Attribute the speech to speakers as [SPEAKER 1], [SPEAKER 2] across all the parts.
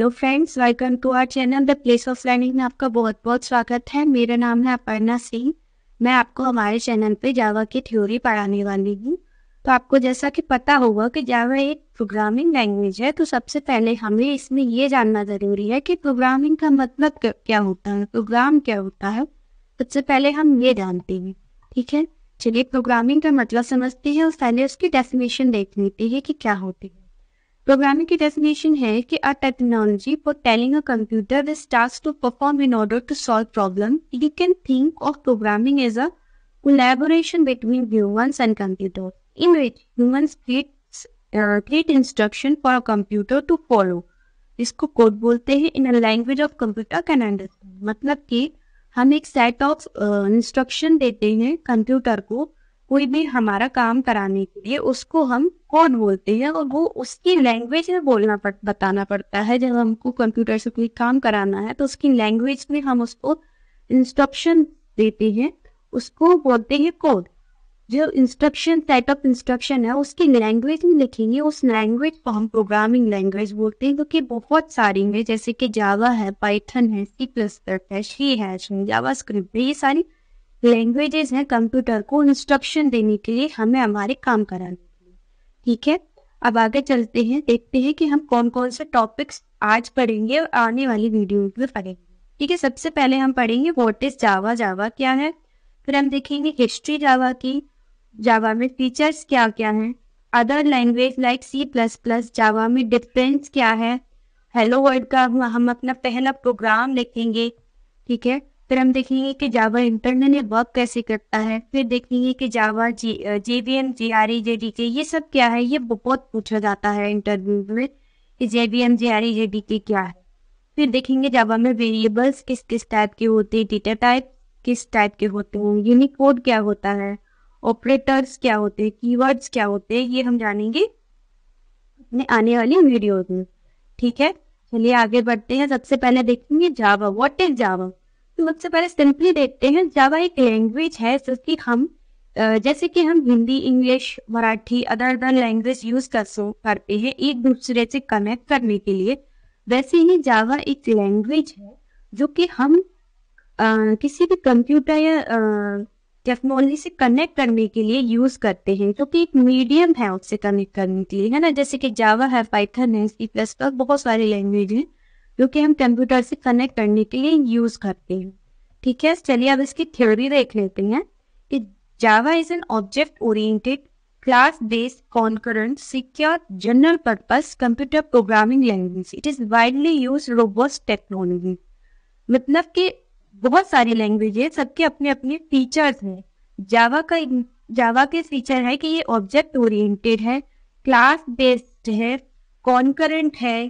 [SPEAKER 1] Hello friends welcome to our channel the place of learning में आपका बहुत बहुत स्वागत है मेरा नाम है अपर्णा सिंह मैं आपको हमारे चैनल पे जावा की थ्योरी पढ़ाने वाली हूँ तो आपको जैसा कि पता होगा कि जावा एक प्रोग्रामिंग लैंग्वेज है तो सबसे पहले हमें इसमें ये जानना जरूरी है कि प्रोग्रामिंग का मतलब क्या होता है प्रोग्राम क्या होता है सबसे पहले हम ये जानते हैं ठीक है चलिए प्रोग्रामिंग का मतलब समझते हैं और पहले उसकी डेफिनेशन देख लेते हैं कि क्या होती है Programming की डेफिनेशन है कि a technology for telling a computer this task to perform in order to solve problem you can think of programming as a collaboration between humans and computer in which humans create instruction for a computer to follow इसको code बोलते हैं in a language of computer can understand मतलब कि हम एक set of instruction देते हैं computer को कोई भी हमारा काम कराने के लिए उसको हम कौन बोलते हैं और वो उसकी लैंग्वेज में बोलना पड़, बताना पड़ता है जब हमको कंप्यूटर से कोई काम कराना है तो उसकी लैंग्वेज में हम उसको इंस्ट्रक्शन देते हैं उसको बोलते हैं कोड जो इंस्ट्रक्शन टाइप ऑफ इंस्ट्रक्शन है उसकी लैंग्वेज में लिखेंगे उस लैंग्वेज को हम प्रोग्रामिंग लैंग्वेज बोलते हैं क्योंकि बहुत सारी हैं जैसे कि जावा है पाइथन है सी प्लस है शी है जावा स्क्रिप्ट ये सारी लैंग्वेजेस हैं कंप्यूटर को इंस्ट्रक्शन देने के लिए हमें हमारे काम कराने के लिए ठीक है अब आगे चलते हैं देखते हैं कि हम कौन कौन से टॉपिक्स आज पढ़ेंगे और आने वाली वीडियो में पढ़ेंगे ठीक है सबसे पहले हम पढ़ेंगे वॉट इज जावा जावा क्या है फिर हम देखेंगे हिस्ट्री जावा की जावा में फीचर्स क्या क्या हैं other language like C plus plus Java में डिफरेंस क्या है हेलो वर्ल्ड का हम अपना पहला प्रोग्राम लिखेंगे ठीक है फिर हम देखेंगे कि जावा इंटरनली वर्क कैसे करता है फिर देखेंगे कि जावा जी J V M J R E J D के ये सब क्या है ये बहुत पूछा जाता है इंटरव्यू में कि J V M J R E J D के क्या है फिर देखेंगे जावा में वेरिएबल्स किस किस टाइप के होते हैं डेटा टाइप किस टाइप के होते हैं यूनिकोड क्या होता है ऑपरेटर्स क्या होते हैं कीवर्ड्स क्या होते हैं ये हम जानेंगे अपने आने वाली वीडियोज में ठीक है चलिए आगे बढ़ते हैं सबसे पहले देखेंगे जावा व्हाट इज जावा तो सबसे पहले सिंपली देखते हैं जावा एक लैंग्वेज है जिसकी हम जैसे कि हम Hindi English Marathi other other language use कर करते हैं एक दूसरे से कनेक्ट करने के लिए वैसे ही जावा एक लैंग्वेज है जो कि हम आ, किसी भी कंप्यूटर या टेक्नोलॉजी से कनेक्ट करने के लिए यूज करते हैं क्योंकि तो एक मीडियम है उससे कनेक्ट करने के लिए है ना जैसे कि जावा है पाइथन है सी प्लस प्लस बहुत सारे लैंग्वेज है जो कि हम कंप्यूटर से कनेक्ट करने के लिए यूज करते हैं ठीक है चलिए अब इसकी थ्योरी देख लेते हैं कि Java is an object oriented class based concurrent secure general purpose computer programming language it is widely use robust technology मतलब कि बहुत सारी लैंग्वेज है सबके अपने अपने फीचर्स हैं जावा का जावा के फीचर है कि ये ऑब्जेक्ट ओरिएंटेड है क्लास बेस्ड है कॉन्करेंट है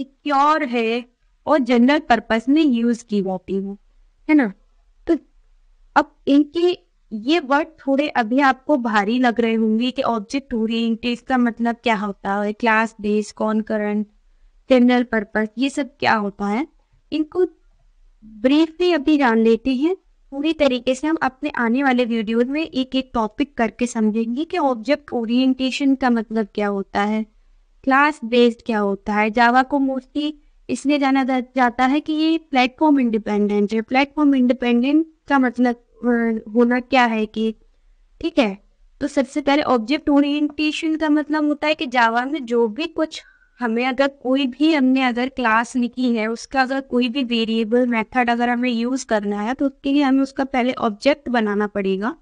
[SPEAKER 1] सिक्योर है और जनरल पर्पस में यूज की जाती है है ना तो अब इनके ये वर्ड थोड़े अभी आपको भारी लग रहे होंगे कि ऑब्जेक्ट ओरिएंटेड इसका मतलब क्या होता है class base concurrent general purpose ये सब क्या होता है इनको ब्रीफली अभी जान लेते हैं पूरी तरीके से हम अपने आने वाले वीडियो में एक एक टॉपिक करके समझेंगे कि ऑब्जेक्ट ओरिएंटेशन का मतलब क्या होता है क्लास बेस्ड क्या होता है जावा को मोस्टली इसलिए जाना जाता है कि ये प्लेटफॉर्म इंडिपेंडेंट है प्लेटफॉर्म इंडिपेंडेंट का मतलब होना क्या है कि ठीक है तो सबसे पहले ऑब्जेक्ट ओरिएंटेशन का मतलब होता है कि जावा में जो भी कुछ हमें अगर कोई भी हमने अगर क्लास लिखी है उसका अगर कोई भी वेरिएबल मेथड अगर हमें यूज करना है तो उसके लिए हमें उसका पहले ऑब्जेक्ट बनाना पड़ेगा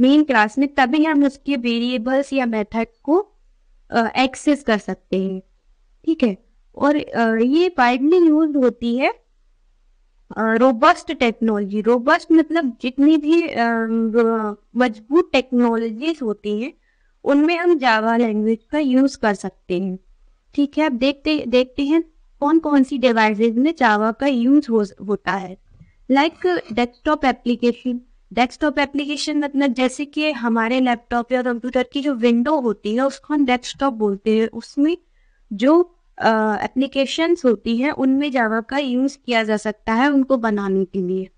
[SPEAKER 1] मेन क्लास में तभी हम उसके वेरिएबल्स या मेथड को एक्सेस कर सकते हैं ठीक है और ये वाइडली यूज होती है रोबस्ट टेक्नोलॉजी रोबस्ट मतलब जितनी भी मजबूत टेक्नोलॉजीज होती हैं उनमें हम जावा लैंग्वेज का यूज कर सकते हैं ठीक है आप देखते देखते हैं कौन कौन सी डिवाइस में जावा का यूज हो, होता है like desktop application desktop application मतलब जैसे कि हमारे लैपटॉप या कंप्यूटर की जो विंडो होती है उसको हम डेस्कटॉप बोलते हैं उसमें जो एप्लीकेशंस होती है उनमें जावा का यूज किया जा सकता है उनको बनाने के लिए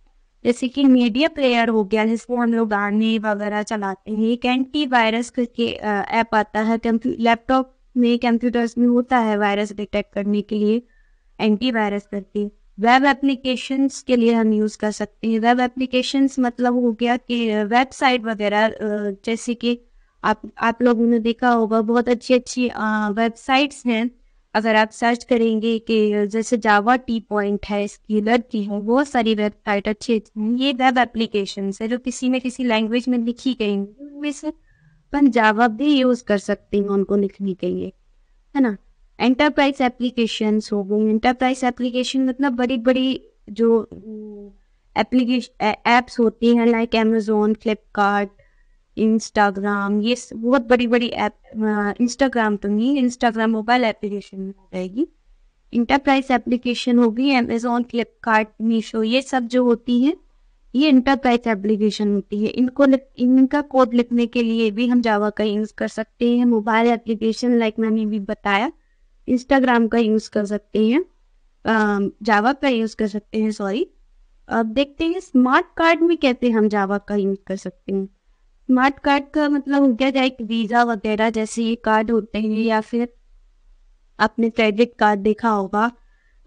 [SPEAKER 1] जैसे कि मीडिया प्लेयर हो गया जिसको हम लोग गाने वगैरह चलाते हैं एक एंटी वायरस करके ऐप आता है लैपटॉप में कंप्यूटर्स में होता है वायरस डिटेक्ट करने के लिए एंटी वायरस करके वेब एप्लीकेशन के लिए हम यूज़ कर सकते हैं वेब एप्लीकेशन मतलब हो गया कि वेबसाइट वगैरह जैसे कि आप आप लोगों ने देखा होगा बहुत अच्छी अच्छी वेबसाइट्स हैं अगर आप सर्च करेंगे कि जैसे जावा टी पॉइंट है स्केलर की है बहुत सारी वेबसाइट अच्छी अच्छी ये वेब एप्लीकेशन है जो किसी में किसी लैंग्वेज में लिखी गई उनमें से अपन जावा भी यूज कर सकते हैं उनको लिखने के लिए है ना एंटरप्राइज एप्लीकेशन हो गई एंटरप्राइज एप्लीकेशन मतलब बड़ी बड़ी जो एप्लीकेशन एप्स होती हैं लाइक एमेजोन फ्लिपकार्ट इंस्टाग्राम ये बहुत बड़ी बड़ी ऐप इंस्टाग्राम तो नहीं इंस्टाग्राम मोबाइल एप्लीकेशन में जाएगी इंटरप्राइज एप्लीकेशन होगी अमेजोन फ्लिपकार्ट मीशो ये सब जो होती है ये इंटरप्राइज एप्लीकेशन होती है इनको इनका कोड लिखने के लिए भी हम जावा का यूज कर सकते हैं मोबाइल एप्लीकेशन लाइक मैंने भी बताया इंस्टाग्राम का यूज कर सकते हैं जावा का यूज कर सकते हैं सॉरी अब देखते हैं स्मार्ट कार्ड में कैसे हम जावा का यूज कर सकते हैं स्मार्ट कार्ड का मतलब हो गया जाए वीजा वगैरह जैसे ये कार्ड होते हैं या फिर आपने क्रेडिट कार्ड देखा होगा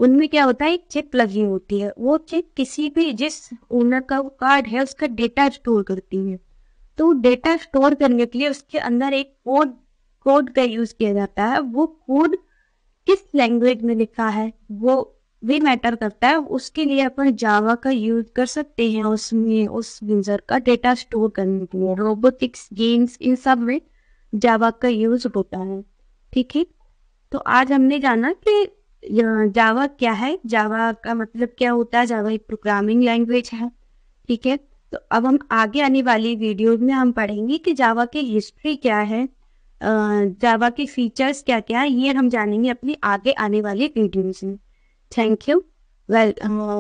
[SPEAKER 1] उनमें क्या होता है एक चिप लगी होती है वो चिप किसी भी जिस ओनर का कार्ड है उसका डेटा स्टोर करती है तो डेटा स्टोर करने के लिए उसके अंदर एक कोड कोड का यूज किया जाता है वो कोड किस लैंग्वेज में लिखा है वो भी मैटर करता है उसके लिए अपन जावा का यूज कर सकते हैं उसमें उस यूजर का डेटा स्टोर करने के लिए रोबोटिक्स गेम्स इन सब में जावा का यूज होता है ठीक है तो आज हमने जाना कि जावा क्या है जावा का मतलब क्या होता है जावा एक प्रोग्रामिंग लैंग्वेज है ठीक है तो अब हम आगे आने वाली वीडियो में हम पढ़ेंगे कि जावा की हिस्ट्री क्या है जावा के फीचर्स क्या क्या है ये हम जानेंगे अपनी आगे आने वाली वीडियोज में Thank you. Well, uh,